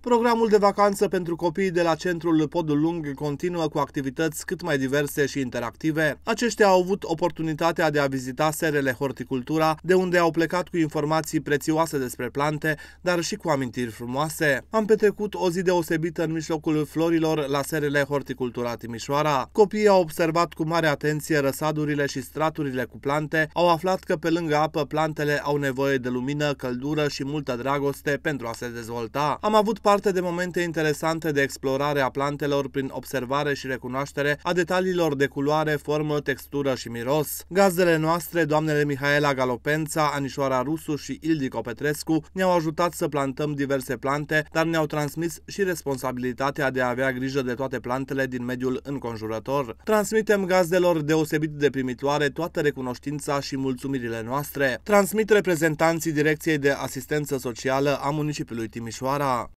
Programul de vacanță pentru copii de la centrul Podul Lung continuă cu activități cât mai diverse și interactive. Aceștia au avut oportunitatea de a vizita serele Horticultura, de unde au plecat cu informații prețioase despre plante, dar și cu amintiri frumoase. Am petrecut o zi deosebită în mijlocul florilor la serele Horticultura Timișoara. Copiii au observat cu mare atenție răsadurile și straturile cu plante, au aflat că pe lângă apă plantele au nevoie de lumină, căldură și multă dragoste pentru a se dezvolta. Am avut parte de momente interesante de explorare a plantelor prin observare și recunoaștere a detaliilor de culoare, formă, textură și miros. Gazdele noastre, doamnele Mihaela Galopența, Anișoara Rusu și Ildico Petrescu, ne-au ajutat să plantăm diverse plante, dar ne-au transmis și responsabilitatea de a avea grijă de toate plantele din mediul înconjurător. Transmitem gazdelor deosebit de primitoare toată recunoștința și mulțumirile noastre. Transmit reprezentanții Direcției de Asistență Socială a municipiului Timișoara.